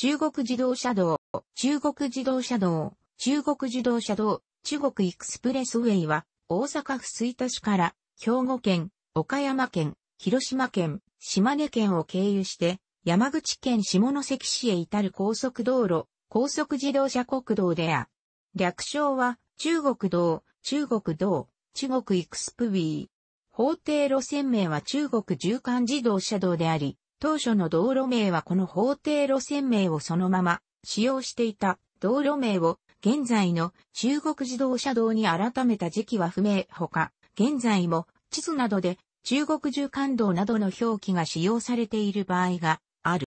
中国自動車道、中国自動車道、中国自動車道、中国エクスプレスウェイは、大阪府水田市から、兵庫県、岡山県、広島県、島根県を経由して、山口県下関市へ至る高速道路、高速自動車国道であ。略称は、中国道、中国道、中国エクスプビー。法定路線名は中国縦貫自動車道であり、当初の道路名はこの法定路線名をそのまま使用していた道路名を現在の中国自動車道に改めた時期は不明ほか、現在も地図などで中国縦貫道などの表記が使用されている場合がある。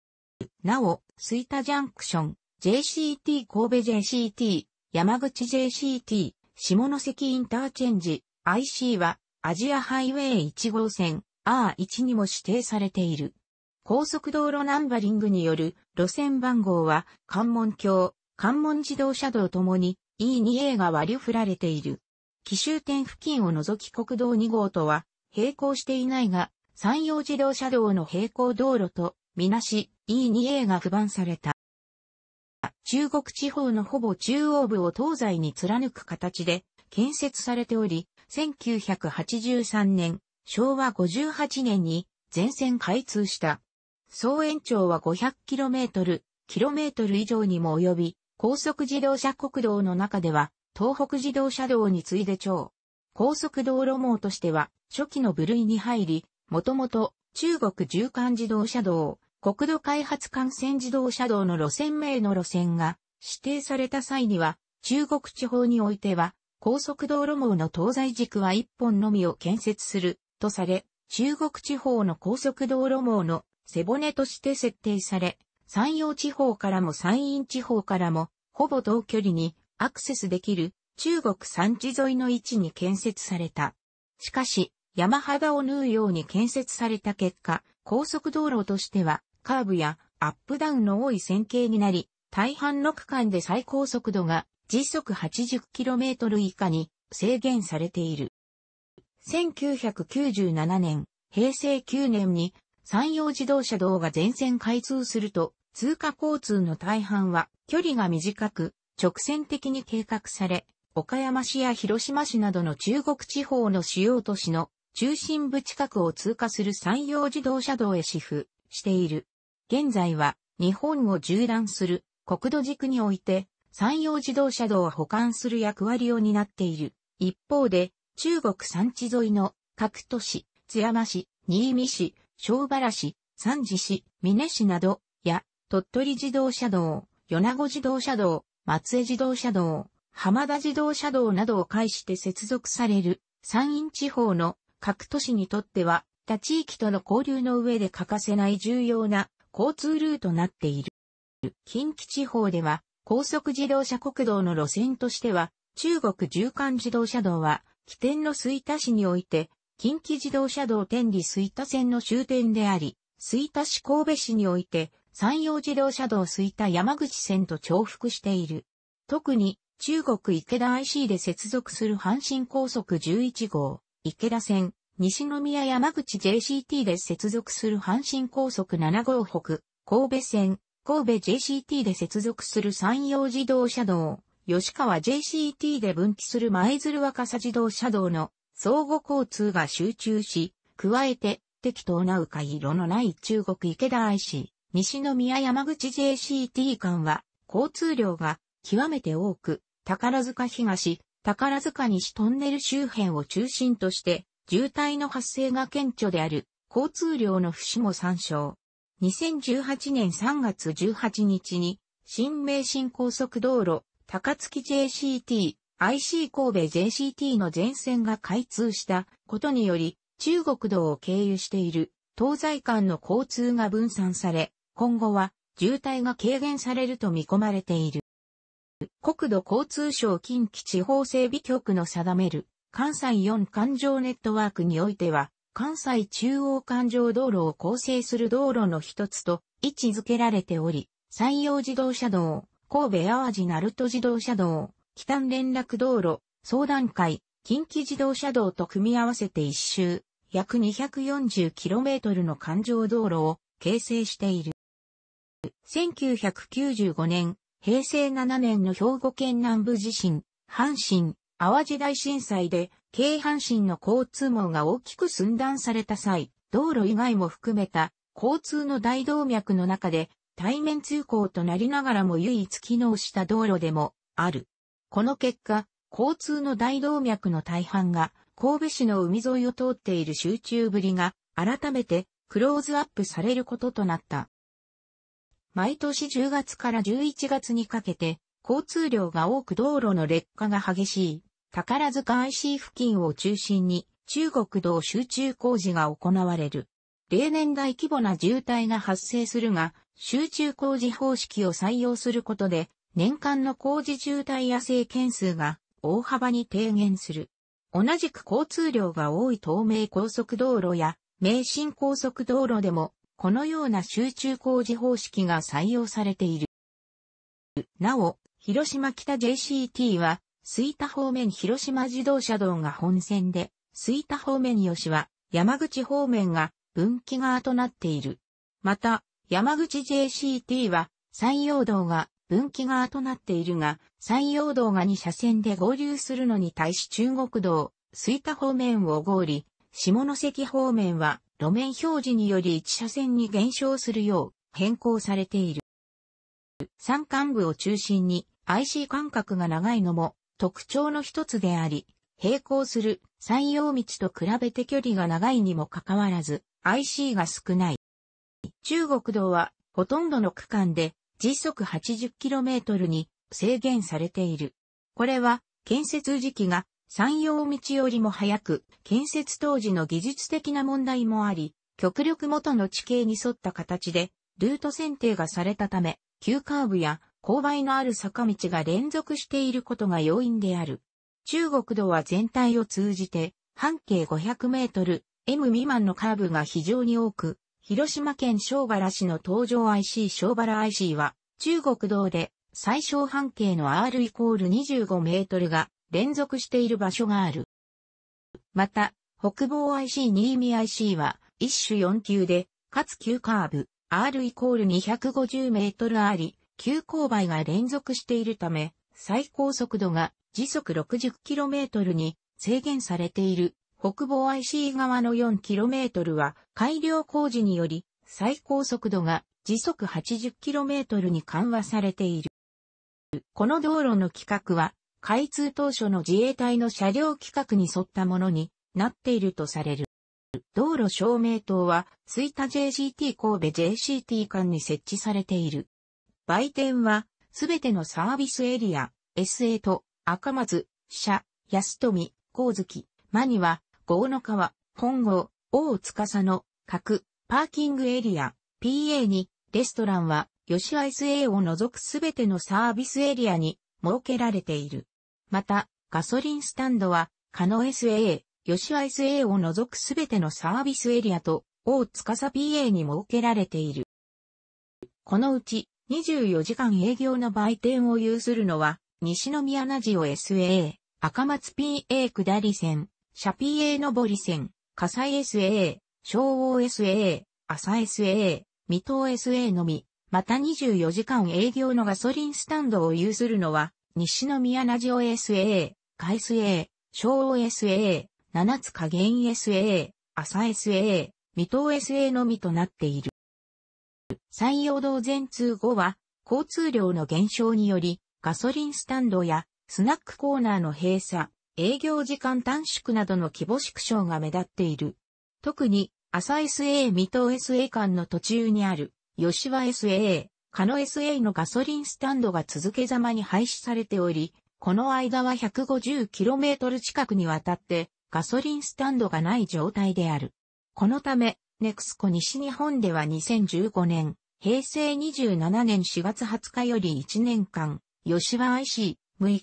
なお、スイタジャンクション、JCT 神戸 JCT、山口 JCT、下関インターチェンジ、IC はアジアハイウェイ1号線 R1 にも指定されている。高速道路ナンバリングによる路線番号は関門橋、関門自動車道ともに E2A が割り振られている。奇襲点付近を除き国道2号とは並行していないが、山陽自動車道の並行道路とみなし E2A が不番された。中国地方のほぼ中央部を東西に貫く形で建設されており、1983年、昭和58年に全線開通した。総延長は 500km、km 以上にも及び、高速自動車国道の中では、東北自動車道に次いで超高速道路網としては、初期の部類に入り、もともと中国縦貫自動車道、国土開発幹線自動車道の路線名の路線が指定された際には、中国地方においては、高速道路網の東西軸は1本のみを建設するとされ、中国地方の高速道路網の背骨として設定され、山陽地方からも山陰地方からも、ほぼ同距離にアクセスできる中国山地沿いの位置に建設された。しかし、山肌を縫うように建設された結果、高速道路としてはカーブやアップダウンの多い線形になり、大半の区間で最高速度が時速 80km 以下に制限されている。1997年、平成9年に山陽自動車道が全線開通すると、通過交通の大半は距離が短く、直線的に計画され、岡山市や広島市などの中国地方の主要都市の中心部近くを通過する山陽自動車道へ支付している。現在は日本を縦断する国土軸において山陽自動車道を保管する役割を担っている。一方で中国山地沿いの各都市、津山市、新見市、小原市、三次市、美祢市など、や、鳥取自動車道、米子自動車道、松江自動車道、浜田自動車道などを介して接続される山陰地方の各都市にとっては、他地域との交流の上で欠かせない重要な交通ルートとなっている。近畿地方では、高速自動車国道の路線としては、中国縦貫自動車道は、起点の吹田市において、近畿自動車道天理水田線の終点であり、水田市神戸市において、山陽自動車道水田山口線と重複している。特に、中国池田 IC で接続する阪神高速11号、池田線、西宮山口 JCT で接続する阪神高速7号北、神戸線、神戸 JCT で接続する山陽自動車道、吉川 JCT で分岐する舞鶴若狭自動車道の相互交通が集中し、加えて、適当な迂回路のない中国池田 IC、西宮山口 JCT 間は、交通量が極めて多く、宝塚東、宝塚西トンネル周辺を中心として、渋滞の発生が顕著である、交通量の節も参照。2018年3月18日に、新名神高速道路、高槻 JCT、IC 神戸 JCT の全線が開通したことにより、中国道を経由している東西間の交通が分散され、今後は渋滞が軽減されると見込まれている。国土交通省近畿地方整備局の定める関西4環状ネットワークにおいては、関西中央環状道路を構成する道路の一つと位置づけられており、山陽自動車道、神戸淡路鳴門自動車道、北端連絡道路、相談会、近畿自動車道と組み合わせて一周、約 240km の環状道路を形成している。1995年、平成7年の兵庫県南部地震、阪神、淡路大震災で、京阪神の交通網が大きく寸断された際、道路以外も含めた交通の大動脈の中で対面通行となりながらも唯一機能した道路でもある。この結果、交通の大動脈の大半が神戸市の海沿いを通っている集中ぶりが改めてクローズアップされることとなった。毎年10月から11月にかけて交通量が多く道路の劣化が激しい宝塚 IC 付近を中心に中国道集中工事が行われる。例年大規模な渋滞が発生するが、集中工事方式を採用することで年間の工事渋滞や生件数が大幅に低減する。同じく交通量が多い東名高速道路や名神高速道路でもこのような集中工事方式が採用されている。なお、広島北 JCT は、吹田方面広島自動車道が本線で、吹田方面吉は山口方面が分岐側となっている。また、山口 JCT は山陽道が分岐側となっているが、山陽道が2車線で合流するのに対し中国道、吹田方面を合理、下関方面は路面表示により1車線に減少するよう変更されている。山間部を中心に IC 間隔が長いのも特徴の一つであり、並行する山陽道と比べて距離が長いにもかかわらず IC が少ない。中国道はほとんどの区間で時速 80km に制限されている。これは建設時期が山陽道よりも早く、建設当時の技術的な問題もあり、極力元の地形に沿った形で、ルート選定がされたため、急カーブや勾配のある坂道が連続していることが要因である。中国道は全体を通じて、半径500メートル、M 未満のカーブが非常に多く、広島県小原市の東上 IC 小原 IC は、中国道で最小半径の R イコール25メートルが連続している場所がある。また、北方 IC 新見 IC は、一種4級で、かつ急カーブ、R イコール250メートルあり、急勾配が連続しているため、最高速度が時速6 0トルに制限されている北部 IC 側の 4km は改良工事により最高速度が時速 80km に緩和されている。この道路の規格は開通当初の自衛隊の車両規格に沿ったものになっているとされる。道路照明灯は、吹田 JCT 神戸 JCT 間に設置されている。売店は、すべてのサービスエリア、SA と赤松、社、安富、光月、間には、豪の川、本郷、大司の、各、パーキングエリア、PA に、レストランは、吉アイス A を除くすべてのサービスエリアに、設けられている。また、ガソリンスタンドは、カノ SA、吉アイス A を除くすべてのサービスエリアと、大司 PA に設けられている。このうち、24時間営業の売店を有するのは、西宮ナジオ SA、赤松 PA 下り線、シャピエーのぼり線、火災 SA、昭和 SA、朝 SA、未踏 SA のみ、また24時間営業のガソリンスタンドを有するのは、西宮ラジオ SA、海 SA、昭和 SA、七つ加減 SA、朝 SA、未踏 SA のみとなっている。山陽道全通後は、交通量の減少により、ガソリンスタンドやスナックコーナーの閉鎖、営業時間短縮などの規模縮小が目立っている。特に、朝 SA 水戸 SA 間の途中にある、吉羽 SA、加野 SA のガソリンスタンドが続けざまに廃止されており、この間は 150km 近くにわたってガソリンスタンドがない状態である。このため、ネクスコ西日本では2015年、平成27年4月20日より1年間、吉羽 IC6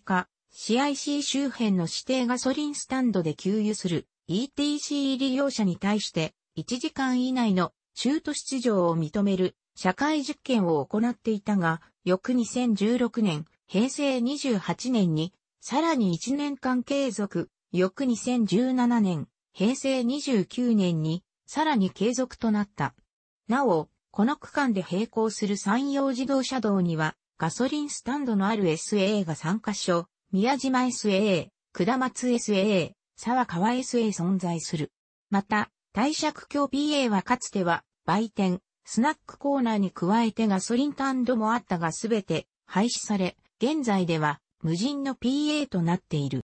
日、CIC 周辺の指定ガソリンスタンドで給油する ETC 利用者に対して1時間以内の中途出場を認める社会実験を行っていたが、翌2016年、平成28年に、さらに1年間継続、翌2017年、平成29年に、さらに継続となった。なお、この区間で並行する山陽自動車道には、ガソリンスタンドのある SA が3カ所、宮島 SAA、下松 SAA、沢川 SA 存在する。また、大尺橋 PA はかつては、売店、スナックコーナーに加えてガソリンタンドもあったがすべて廃止され、現在では無人の PA となっている。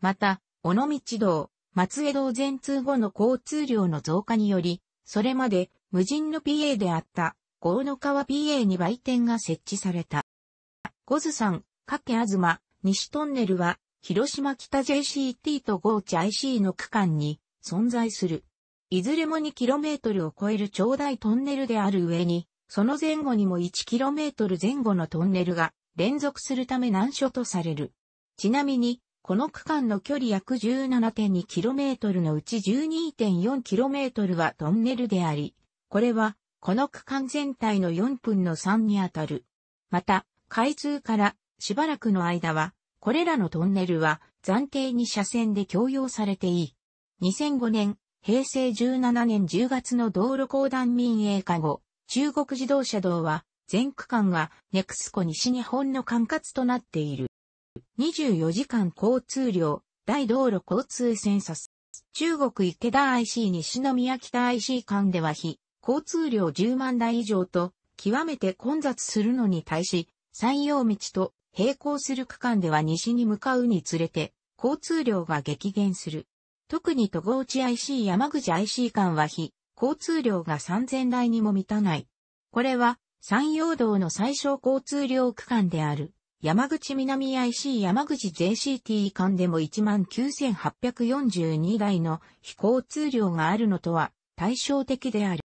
また、尾道道、松江道全通後の交通量の増加により、それまで無人の PA であった、河の川 PA に売店が設置された。小津さん、かけあずま、西トンネルは、広島北 JCT とゴーチ IC の区間に存在する。いずれも 2km を超える長大トンネルである上に、その前後にも 1km 前後のトンネルが連続するため難所とされる。ちなみに、この区間の距離約 17.2km のうち 12.4km はトンネルであり、これは、この区間全体の4分の3にあたる。また、開通からしばらくの間は、これらのトンネルは暫定に車線で供用されていい。2005年、平成17年10月の道路公団民営化後、中国自動車道は全区間がネクスコ西日本の管轄となっている。24時間交通量、大道路交通センサス。中国池田 IC 西宮北 IC 間では非、交通量10万台以上と、極めて混雑するのに対し、山陽道と並行する区間では西に向かうにつれて、交通量が激減する。特に戸河内 IC 山口 IC 間は非、交通量が3000台にも満たない。これは、山陽道の最小交通量区間である、山口南 IC 山口 JCT 間でも19,842台の非交通量があるのとは対照的である。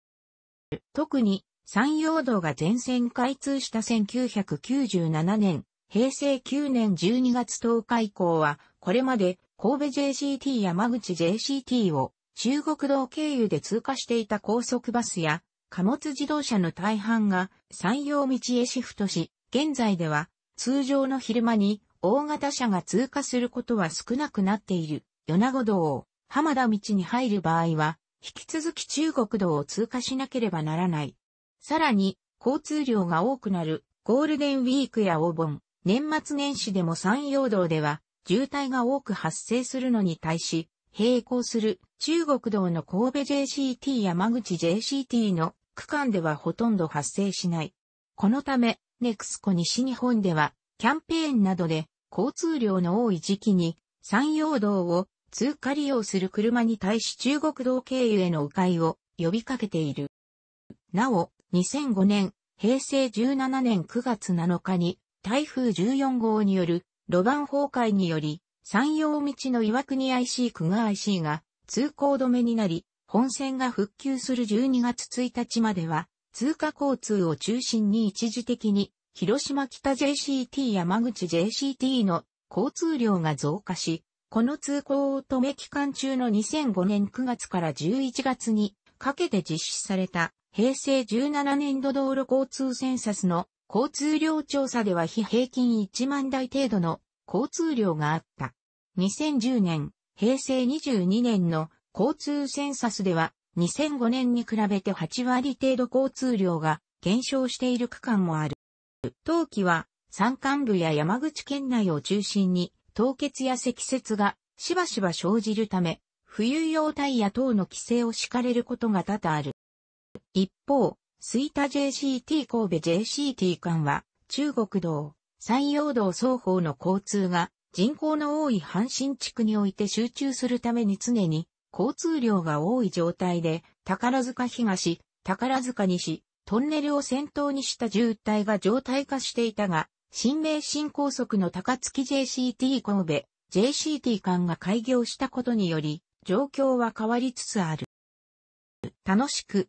特に山陽道が全線開通した1997年平成9年12月10日以降は、これまで神戸 JCT 山口 JCT を中国道経由で通過していた高速バスや貨物自動車の大半が山陽道へシフトし、現在では通常の昼間に大型車が通過することは少なくなっている米子道を浜田道に入る場合は、引き続き中国道を通過しなければならない。さらに、交通量が多くなるゴールデンウィークやお盆、年末年始でも山陽道では渋滞が多く発生するのに対し、並行する中国道の神戸 JCT 山口 JCT の区間ではほとんど発生しない。このため、ネクスコ西日本では、キャンペーンなどで交通量の多い時期に山陽道を通過利用する車に対し中国道経由への迂回を呼びかけている。なお、2005年、平成17年9月7日に台風14号による路盤崩壊により、山陽道の岩国 IC 久我 IC が通行止めになり、本線が復旧する12月1日までは、通過交通を中心に一時的に、広島北 JCT 山口 JCT の交通量が増加し、この通行を止め期間中の2005年9月から11月にかけて実施された平成17年度道路交通センサスの交通量調査では非平均1万台程度の交通量があった。2010年、平成22年の交通センサスでは2005年に比べて8割程度交通量が減少している区間もある。冬季は山間部や山口県内を中心に凍結や積雪がしばしば生じるため、冬用タイヤ等の規制を敷かれることが多々ある。一方、スイタ JCT 神戸 JCT 間は、中国道、山陽道双方の交通が、人口の多い阪神地区において集中するために常に、交通量が多い状態で、宝塚東、宝塚西、トンネルを先頭にした渋滞が常態化していたが、新名神高速の高槻 JCT 神戸、JCT 間が開業したことにより、状況は変わりつつある。楽しく、